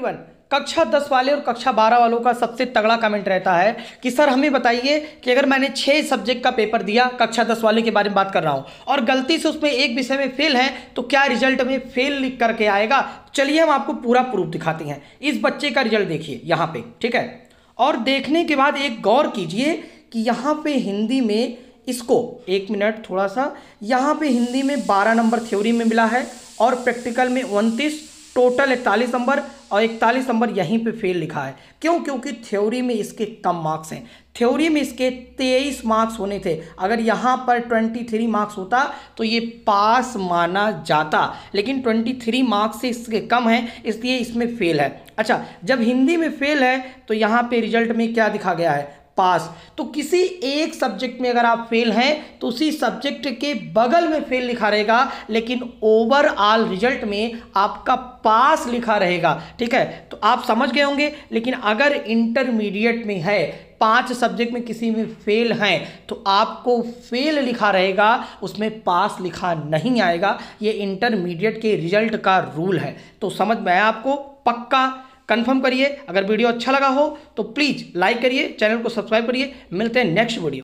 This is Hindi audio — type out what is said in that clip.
एवरीवन कक्षा दस वाले और कक्षा बारह वालों का सबसे तगड़ा कमेंट रहता है कि सर हमें बताइए कि अगर मैंने छः सब्जेक्ट का पेपर दिया कक्षा दस वाले के बारे में बात कर रहा हूँ और गलती से उसमें एक विषय में फेल है तो क्या रिजल्ट में फेल लिख करके आएगा चलिए हम आपको पूरा प्रूफ दिखाते हैं इस बच्चे का रिजल्ट देखिए यहाँ पर ठीक है और देखने के बाद एक गौर कीजिए कि यहाँ पर हिंदी में इसको एक मिनट थोड़ा सा यहाँ पर हिंदी में बारह नंबर थ्योरी में मिला है और प्रैक्टिकल में उनतीस टोटल इकतालीस नंबर और इकतालीस नंबर यहीं पे फेल लिखा है क्यों क्योंकि थ्योरी में इसके कम मार्क्स हैं थ्योरी में इसके तेईस मार्क्स होने थे अगर यहाँ पर ट्वेंटी थ्री मार्क्स होता तो ये पास माना जाता लेकिन ट्वेंटी थ्री मार्क्स से इसके कम है इसलिए इसमें फेल है अच्छा जब हिंदी में फेल है तो यहाँ पे रिजल्ट में क्या दिखा गया है पास तो किसी एक सब्जेक्ट में अगर आप फेल हैं तो उसी सब्जेक्ट के बगल में फेल लिखा रहेगा लेकिन ओवरऑल रिजल्ट में आपका पास लिखा रहेगा ठीक है तो आप समझ गए होंगे लेकिन अगर इंटरमीडिएट में है पांच सब्जेक्ट में किसी में फेल हैं तो आपको फेल लिखा रहेगा उसमें पास लिखा नहीं आएगा ये इंटरमीडिएट के रिजल्ट का रूल है तो समझ में आया आपको पक्का कंफर्म करिए अगर वीडियो अच्छा लगा हो तो प्लीज़ लाइक करिए चैनल को सब्सक्राइब करिए मिलते हैं नेक्स्ट वीडियो